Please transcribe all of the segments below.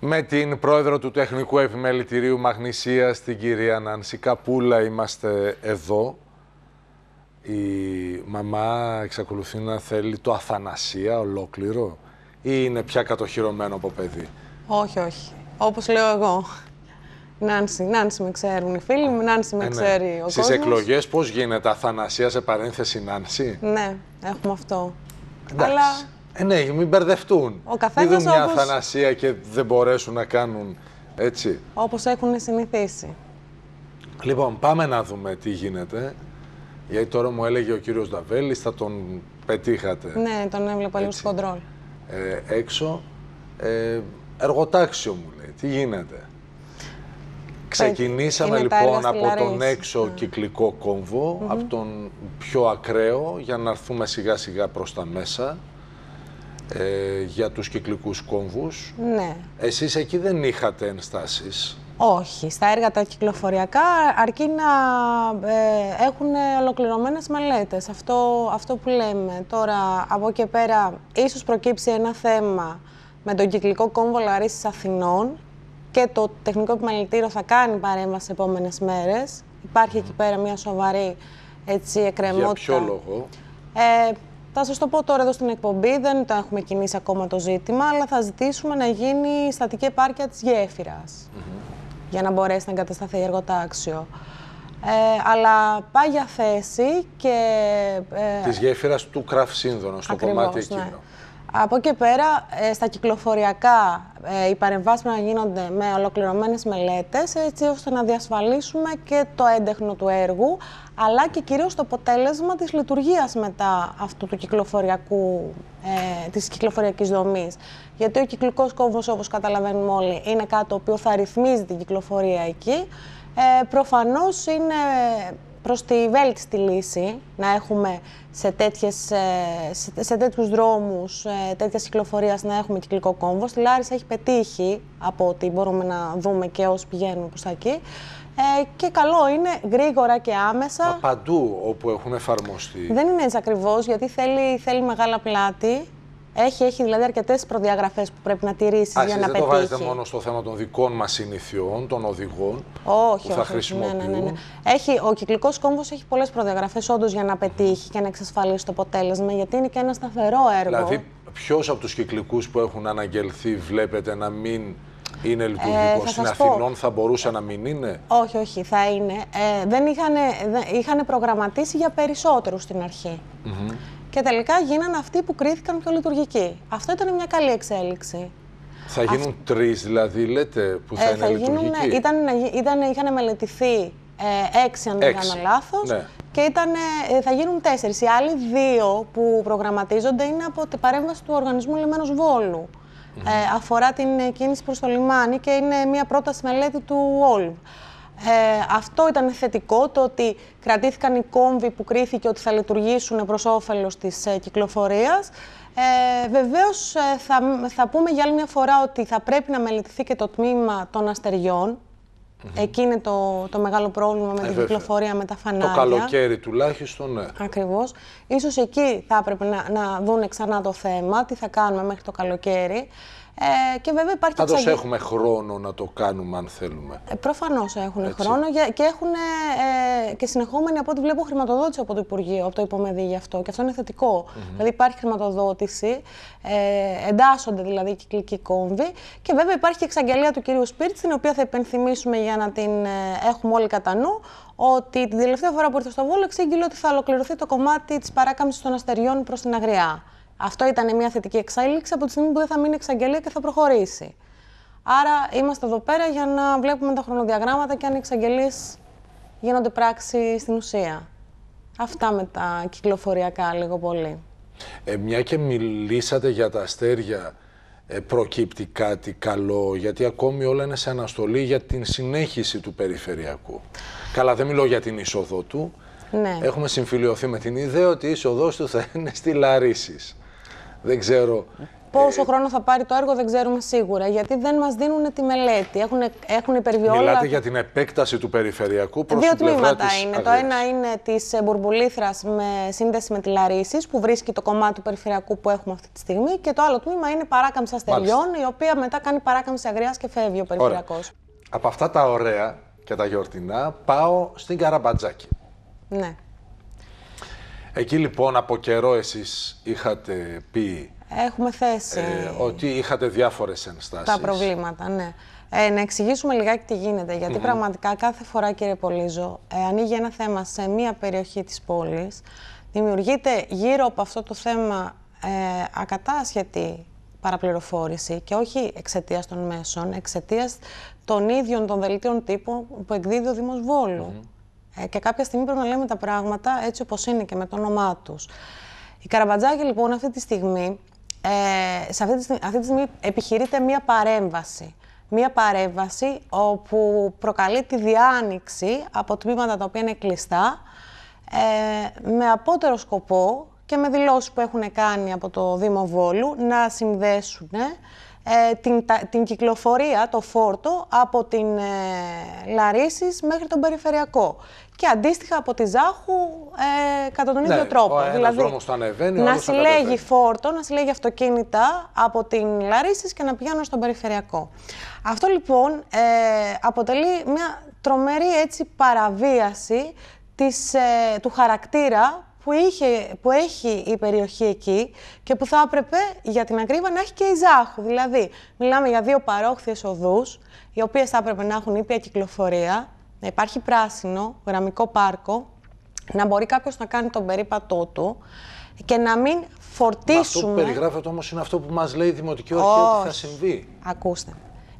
Με την πρόεδρο του Τεχνικού Επιμελητηρίου Μαγνησίας, την κυρία Νάνση Καπούλα, είμαστε εδώ. Η μαμά εξακολουθεί να θέλει το αθανασία ολόκληρο ή είναι πια κατοχυρωμένο από παιδί. Όχι, όχι. Όπως λέω εγώ. Νάνση, Νάνση με ξέρουν οι φίλοι μου, Νάνση με ε, ναι. ξέρει ο Στις κόσμος. εκλογές πώς γίνεται, αθανασία σε παρένθεση Νάνση. Ναι, έχουμε αυτό. Εντάξει. Ε, ναι, μην μπερδευτούν. Ο μια όπως... θανασία και δεν μπορέσουν να κάνουν έτσι. Όπως έχουν συνηθίσει. Λοιπόν, πάμε να δούμε τι γίνεται. Γιατί τώρα μου έλεγε ο κύριος Νταβέλης, θα τον πετύχατε. Ναι, τον έβλεπα λίγο στο κοντρόλ. Ε, έξω. Ε, εργοτάξιο μου λέει, τι γίνεται. Ξεκινήσαμε λοιπόν από τον έξω ναι. κυκλικό κόμβο, mm από τον πιο ακραίο, για να έρθουμε σιγά σιγά προς τα μέσα. Ε, για τους κυκλικούς κόμβους. Ναι. Εσείς εκεί δεν είχατε ενστάσεις. Όχι. Στα έργα τα κυκλοφοριακά αρκεί να ε, έχουν ολοκληρωμένες μελέτες. Αυτό, αυτό που λέμε. Τώρα από και πέρα ίσως προκύψει ένα θέμα με τον κυκλικό κόμβο Λαρίσης Αθηνών και το τεχνικό επιμελητήριο θα κάνει παρέμβαση επόμενες μέρες. Υπάρχει εκεί πέρα μια σοβαρή έτσι, εκκρεμότητα. Για ποιο λόγο. Ε, θα σας το πω τώρα εδώ στην εκπομπή. Δεν το έχουμε κινήσει ακόμα το ζήτημα, αλλά θα ζητήσουμε να γίνει η στατική επάρκεια της γέφυρας. Για να μπορέσει να εγκατασταθεί εργοτάξιο. Ε, αλλά πάει για θέση και. Ε, της γέφυρας του Κραφ στο κομμάτι ναι. εκείνο. Από εκεί πέρα, ε, στα κυκλοφοριακά, ε, οι παρεμβάσεις να γίνονται με ολοκληρωμένες μελέτες, έτσι ώστε να διασφαλίσουμε και το έντεχνο του έργου, αλλά και κυρίως το αποτέλεσμα της λειτουργίας μετά αυτού του κυκλοφοριακού, ε, της κυκλοφοριακής δομής. Γιατί ο κυκλικός κόμβος, όπως καταλαβαίνουμε όλοι, είναι κάτι το οποίο θα ρυθμίζει την κυκλοφορία εκεί. Ε, προφανώς είναι προς τη βέλτιστη λύση να έχουμε σε, τέτοιες, ε, σε, σε τέτοιους δρόμους, ε, τέτοια κυκλοφορία να έχουμε κυκλικό κόμβο. Στη Λάρισα έχει πετύχει από ό,τι μπορούμε να δούμε και όσοι πηγαίνουν προς τα εκεί. Ε, και καλό είναι γρήγορα και άμεσα. Παντού όπου έχουν εφαρμοστεί. Δεν είναι έτσι ακριβώς, γιατί θέλει, θέλει μεγάλα πλάτη έχει, έχει δηλαδή αρκετές προδιαγραφές που πρέπει να τηρήσεις για να πετύχει. Δεν το βάζετε μόνο στο θέμα των δικών μας συνηθιών, των οδηγών όχι, που θα όχι, χρησιμοποιούν. Ναι, ναι, ναι, ναι. Έχει, ο κυκλικός κόμβος έχει πολλές προδιαγραφές όντως για να πετύχει και να εξασφαλίσει το αποτέλεσμα, γιατί είναι και ένα σταθερό έργο. Δηλαδή, ποιος από τους κυκλικούς που έχουν αναγγελθεί βλέπετε να μην είναι λειτουργικό ε, στην Αθηνών, θα μπορούσε να μην είναι. Όχι, όχι, θα είναι. Ε, δεν είχαν, προγραμματίσει για περισσότερους στην αρχή. Mm και τελικά γίνανε αυτοί που κρίθηκαν πιο λειτουργικοί. Αυτό ήταν μια καλή εξέλιξη. Θα γίνουν τρεις, τρει, δηλαδή, λέτε, που ε, θα ε, είναι λειτουργικοί. ήταν, ήταν, είχαν μελετηθεί ε, έξι, αν δεν κάνω λάθος. Ναι. Και ήταν, ε, θα γίνουν τέσσερις. Οι άλλοι δύο που προγραμματίζονται είναι από την παρέμβαση του Οργανισμού λιμενο Βόλου. ε, αφορά την κίνηση προς το λιμάνι και είναι μια πρόταση μελέτη του Όλβ. Ε, αυτό ήταν θετικό, το ότι κρατήθηκαν οι κόμβοι που κρίθηκε ότι θα λειτουργήσουν προς όφελος της ε, κυκλοφορίας. Ε, βεβαίως ε, θα, θα πούμε για άλλη μια φορά ότι θα πρέπει να μελετηθεί και το τμήμα των αστεριών, Mm Εκεί είναι το, το μεγάλο πρόβλημα με ε, την κυκλοφορία με τα φανάρια. Το καλοκαίρι τουλάχιστον, ναι. Ακριβώς. Ίσως εκεί θα έπρεπε να, να δουν ξανά το θέμα, τι θα κάνουμε μέχρι το καλοκαίρι. Ε, και βέβαια υπάρχει. έχουμε χρόνο να το κάνουμε, αν θέλουμε. Ε, Προφανώς έχουν Έτσι. χρόνο και έχουν ε, και συνεχόμενη, από ό,τι βλέπω, χρηματοδότηση από το Υπουργείο, από το ΥΠΟΜΕΔΗ γι' αυτό. Και αυτό είναι θετικό. Δηλαδή υπάρχει χρηματοδότηση, ε, εντάσσονται δηλαδή οι κυκλικοί κόμβοι. Και βέβαια υπάρχει και εξαγγελία του κυρίου Σπίρτ, την οποία θα υπενθυμίσουμε για να την ε, έχουμε όλοι κατά νου, ότι την τελευταία φορά που ήρθε στο Βόλο εξήγηλε ότι θα ολοκληρωθεί το κομμάτι της παράκαμψης των αστεριών προς την Αγριά. Αυτό ήταν μια θετική εξέλιξη από τη στιγμή που δεν θα μείνει εξαγγελία και θα προχωρήσει. Άρα είμαστε εδώ πέρα για να βλέπουμε τα χρονοδιαγράμματα και αν οι εξαγγελίες γίνονται πράξη στην ουσία. Αυτά με τα κυκλοφοριακά λίγο πολύ. Ε, μια και μιλήσατε για τα αστέρια, ε, προκύπτει κάτι καλό, γιατί ακόμη όλα είναι σε αναστολή για την συνέχιση του περιφερειακού. Καλά, δεν μιλώ για την είσοδο του. Ναι. Έχουμε συμφιλειωθεί με την ιδέα ότι η είσοδός του θα είναι στη Λαρίσης δεν ξέρω. Πόσο ε, χρόνο θα πάρει το έργο δεν ξέρουμε σίγουρα, γιατί δεν μας δίνουν τη μελέτη. Έχουν, έχουν υπερβιώσει. Μιλάτε για την επέκταση του περιφερειακού προς Δύο τμήματα είναι. Το ένα είναι της ε, Μπουρμπουλήθρας με σύνδεση με τη Λαρίση, που βρίσκει το κομμάτι του περιφερειακού που έχουμε αυτή τη στιγμή. Και το άλλο τμήμα είναι παράκαμψη αστεριών, η οποία μετά κάνει παράκαμψη αγριά και φεύγει ο περιφερειακός. Από αυτά τα ωραία και τα γιορτινά, πάω στην Καραμπατζάκη. Ναι. Εκεί λοιπόν από καιρό εσείς είχατε πει... Έχουμε θέση ε, ότι είχατε διάφορες ενστάσεις. Τα προβλήματα, ναι. Ε, να εξηγήσουμε λιγάκι τι γίνεται, γιατί πραγματικά κάθε φορά, κύριε Πολύζο, ε, ανοίγει ένα θέμα σε μία περιοχή της πόλης, δημιουργείται γύρω από αυτό το θέμα ε, ακατάσχετη παραπληροφόρηση και όχι εξαιτίας των μέσων, εξαιτίας των ίδιων των δελτίων τύπων που εκδίδει ο Δήμος Βόλου. Ε, και κάποια στιγμή πρέπει να λέμε τα πράγματα έτσι όπως είναι και με το όνομά τους. Η Καραμπατζάκη λοιπόν αυτή τη στιγμή, ε, σε αυτή τη, στιγμή, επιχειρείται μία παρέμβαση. Μία παρέμβαση όπου προκαλεί τη διάνοιξη από τμήματα τα οποία είναι κλειστά, ε, με απότερο σκοπό και με δηλώσεις που έχουν κάνει από το Δήμο Βόλου να συνδέσουν ε, την, την κυκλοφορία, το φόρτο, από την ε, Λαρίσης μέχρι τον Περιφερειακό. Και αντίστοιχα από τη Ζάχου ε, κατά τον ναι, ίδιο τρόπο. Δηλαδή, ο δηλαδή, να συλλέγει φόρτο, να συλλέγει αυτοκίνητα από την Λαρίσης και να πηγαίνουν στον Περιφερειακό. Αυτό λοιπόν ε, αποτελεί μια τρομερή έτσι, παραβίαση της, ε, του χαρακτήρα που, είχε, που έχει η περιοχή εκεί και που θα έπρεπε για την ακρίβεια να έχει και η Ζάχου. Δηλαδή, μιλάμε για δύο παρόχθιες οδούς, οι οποίες θα έπρεπε να έχουν ήπια κυκλοφορία, να υπάρχει πράσινο, γραμμικό πάρκο, να μπορεί κάποιος να κάνει τον περίπατό του και να μην φορτίσουμε... αυτό που περιγράφεται όμως είναι αυτό που μας λέει η Δημοτική Αρχή ότι θα συμβεί. Ακούστε.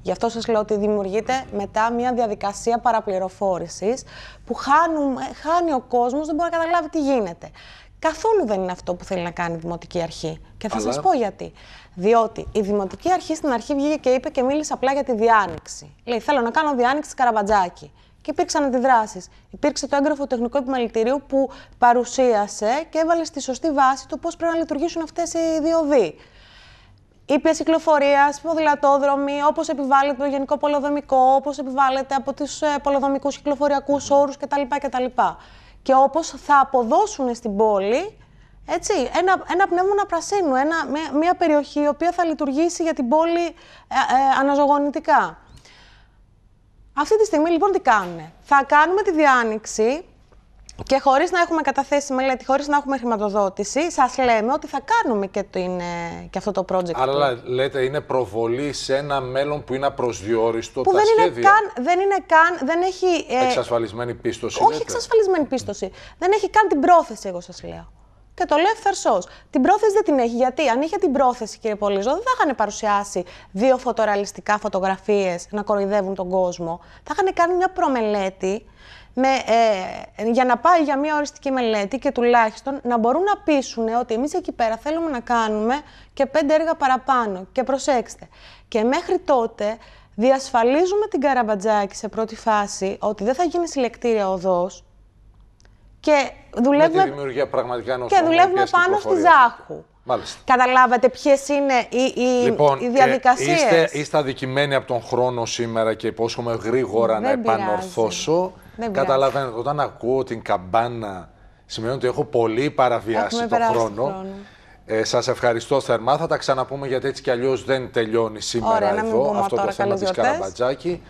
Γι' αυτό σας λέω ότι δημιουργείται μετά μια διαδικασία παραπληροφόρησης που χάνουμε, χάνει ο κόσμος, δεν μπορεί να καταλάβει τι γίνεται. Καθόλου δεν είναι αυτό που θέλει να κάνει η Δημοτική Αρχή. Και θα Αλλά... σας πω γιατί. Διότι η Δημοτική Αρχή στην αρχή βγήκε και είπε και μίλησε απλά για τη διάνοιξη. Λέει, θέλω να κάνω διάνοιξη καραμπατζάκι. Και υπήρξαν αντιδράσεις. Υπήρξε το έγγραφο τεχνικού επιμελητηρίου που παρουσίασε και έβαλε στη σωστή βάση το πώς πρέπει να λειτουργήσουν αυτές οι δύο δύο ήπια κυκλοφορία, ποδηλατόδρομοι, όπως επιβάλλεται το γενικό πολεοδομικό, όπως επιβάλλεται από του ε, πολεοδομικούς κυκλοφοριακούς όρους κτλ. Και όπως θα αποδώσουν στην πόλη έτσι, ένα, ένα πνεύμονα πρασίνου, μια, περιοχή η οποία θα λειτουργήσει για την πόλη ε, ε αναζωογονητικά. Αυτή τη στιγμή λοιπόν τι κάνουν. Θα κάνουμε τη διάνοιξη και χωρίς να έχουμε καταθέσει μελέτη, χωρίς να έχουμε χρηματοδότηση, σας λέμε ότι θα κάνουμε και, το είναι, και αυτό το project. Αλλά λέτε είναι προβολή σε ένα μέλλον που είναι απροσδιόριστο. Που τα δεν, σχέδια. είναι καν, δεν είναι καν. Δεν έχει. Ε, εξασφαλισμένη πίστοση. Όχι λέτε. εξασφαλισμένη πίστοση. Δεν έχει καν την πρόθεση, εγώ σας λέω. Και το λέω ευθαρσώ. Την πρόθεση δεν την έχει. Γιατί αν είχε την πρόθεση, κύριε Πολίζο, δεν θα είχαν παρουσιάσει δύο φωτορεαλιστικά φωτογραφίες να κοροϊδεύουν τον κόσμο. Θα είχαν κάνει μια προμελέτη με, ε, για να πάει για μια οριστική μελέτη και τουλάχιστον να μπορούν να πείσουν ότι εμείς εκεί πέρα θέλουμε να κάνουμε και πέντε έργα παραπάνω. Και προσέξτε, και μέχρι τότε διασφαλίζουμε την Καραμπατζάκη σε πρώτη φάση ότι δεν θα γίνει συλλεκτήρια οδός και δουλεύουμε, και δουλεύουμε πάνω στη Ζάχου. Μάλιστα. Καταλάβατε ποιες είναι οι, οι, λοιπόν, διαδικασίες. Είστε, είστε αδικημένοι από τον χρόνο σήμερα και υπόσχομαι γρήγορα να επανορθώσω. Καταλαβαίνετε, όταν ακούω την καμπάνα, σημαίνει ότι έχω πολύ παραβιάσει τον χρόνο. χρόνο. Ε, Σας ευχαριστώ θερμά. Θα τα ξαναπούμε γιατί έτσι κι αλλιώς δεν τελειώνει σήμερα Ωραία, εδώ αυτό το θέμα τη Καραμπατζάκη.